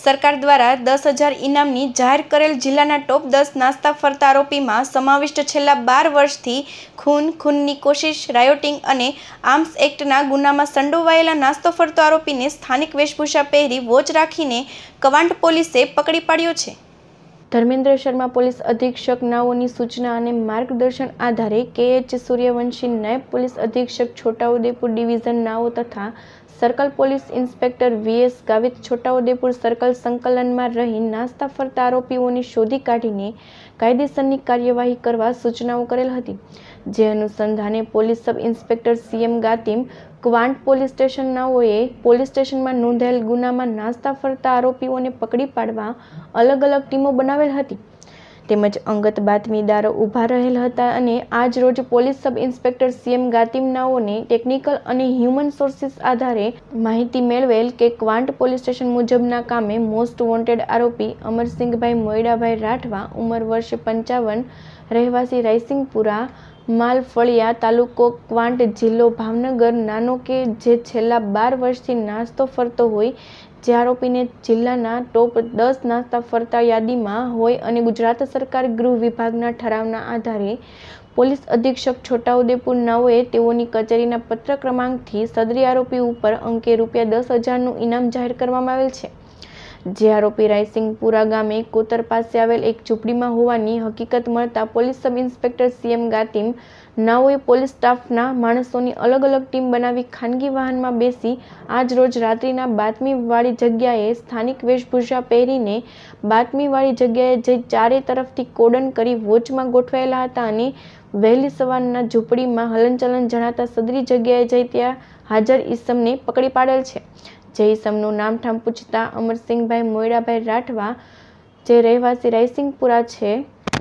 સરકાર દ્વારા દસ હજાર ઇનામની જાહેર કરેલ જિલ્લાના ટોપ દસ નાસ્તા ફરતા આરોપીમાં સમાવિષ્ટ છેલ્લા બાર વર્ષથી ખૂન ખૂનની કોશિશ રાયોટિંગ અને આર્મ્સ એક્ટના ગુનામાં સંડોવાયેલા નાસ્તો ફરતો આરોપીને સ્થાનિક વેશભૂષા પહેરી વોચ રાખીને કવાંટ પોલીસે પકડી પાડ્યો છે ધર્મેન્દ્ર શર્મા પોલીસ અધિક્ષક નાઓની સૂચના અને માર્ગદર્શન આધારે કેએચ સૂર્યવંશી નાયબ પોલીસ અધિક્ષક છોટાઉદેપુર ડિવિઝન નાઓ તથા circle police inspector VS Gavit Chhota Udepur circle સંકલનમાં રહી નાસ્તા ફરતા આરોપીઓની શોધી કાઢીને કાયદેસરની કાર્યવાહી કરવા સૂચનાઓ કરેલ હતી જે અનુસંધાને police sub inspector CM Gatim Kavant police સ્ટેશનનાઓએ પોલીસ સ્ટેશનમાં નોંધાયેલ ગુનામાં નાસ્તા ફરતા આરોપીઓને પકડી પાડવા અલગ અલગ ટીમો બનાવેલ હતી તેમજ અંગત બાતમીદારો ઊભા રહેલ હતા અને આજ રોજ પોલીસ સબ ઇન્સ્પેક્ટર સીએમ ગાતિમનાઓને ટેકનિકલ અને હ્યુમન સોર્સિસ આધારે માહિતી મેળવેલ કે ક્વાંટ પોલીસ સ્ટેશન મુજબના કામે મોસ્ટ વોન્ટેડ આરોપી અમરસિંહભાઈ મોયડાભાઈ રાઠવા ઉંમર વર્ષ પંચાવન રહેવાસી રાયસિંગપુરા માલફળિયા તાલુકો ક્વાંટ જિલ્લો ભાવનગર નાનો કે જે છેલ્લા બાર વર્ષથી નાસ્તો ફરતો હોય જે આરોપીને જિલ્લાના ટોપ દસ નાસ્તા ફરતા યાદીમાં હોય અને ગુજરાત સરકાર ગૃહ વિભાગના ઠરાવના આધારે પોલીસ અધિક્ષક છોટાઉદેપુર નવે તેઓની કચેરીના પત્ર ક્રમાંકથી સદરી આરોપી ઉપર અંકે રૂપિયા દસ હજારનું ઇનામ જાહેર કરવામાં આવેલ છે જે આરોપી રાયસિંગપુરા ગામે કોતર પાસે આવેલ એક ઝૂંપડીમાં હોવાની હકીકત મળતા police sub inspector CM Gatim નાઓએ પોલીસ સ્ટાફના માણસોની અલગ અલગ ટીમ બનાવી ખાનગી વાહનમાં બેસી આજ રોજ રાત્રિના બાતમીવાળી જગ્યાએ સ્થાનિક વેશભૂષા પહેરીને બાતમીવાળી જગ્યાએ જઈ ચારે તરફથી કોડન કરી વોચમાં ગોઠવાયેલા હતા અને વહેલી સવારના ઝૂંપડીમાં હલનચલન જણાતા સદરી જગ્યાએ જઈ ત્યાં હાજર ઈસમને પકડી પાડેલ છે જયસમનું નામઠામ પૂછતા અમરસિંહભાઈ મોયડાભાઈ રાઠવા જે રહેવાસી રાયસિંગપુરા છે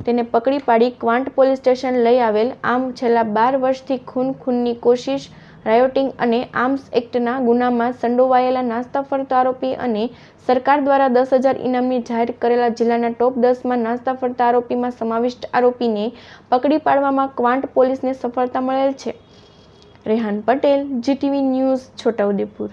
તેને પકડી પાડી ક્વાંટ પોલીસ સ્ટેશન લઈ આવેલ આમ છેલ્લા બાર વર્ષથી ખૂન ખૂનની કોશિશ રાયોટિંગ અને આર્મ્સ એક્ટના ગુનામાં સંડોવાયેલા નાસ્તા ફરતો આરોપી અને સરકાર દ્વારા દસ હજાર ઇનામની જાહેર કરેલા જિલ્લાના ટોપ દસમાં નાસ્તા ફરતા આરોપીમાં સમાવિષ્ટ આરોપીને પકડી પાડવામાં ક્વાંટ પોલીસને સફળતા મળેલ છે રેહાન પટેલ જીટીવી ન્યૂઝ છોટાઉદેપુર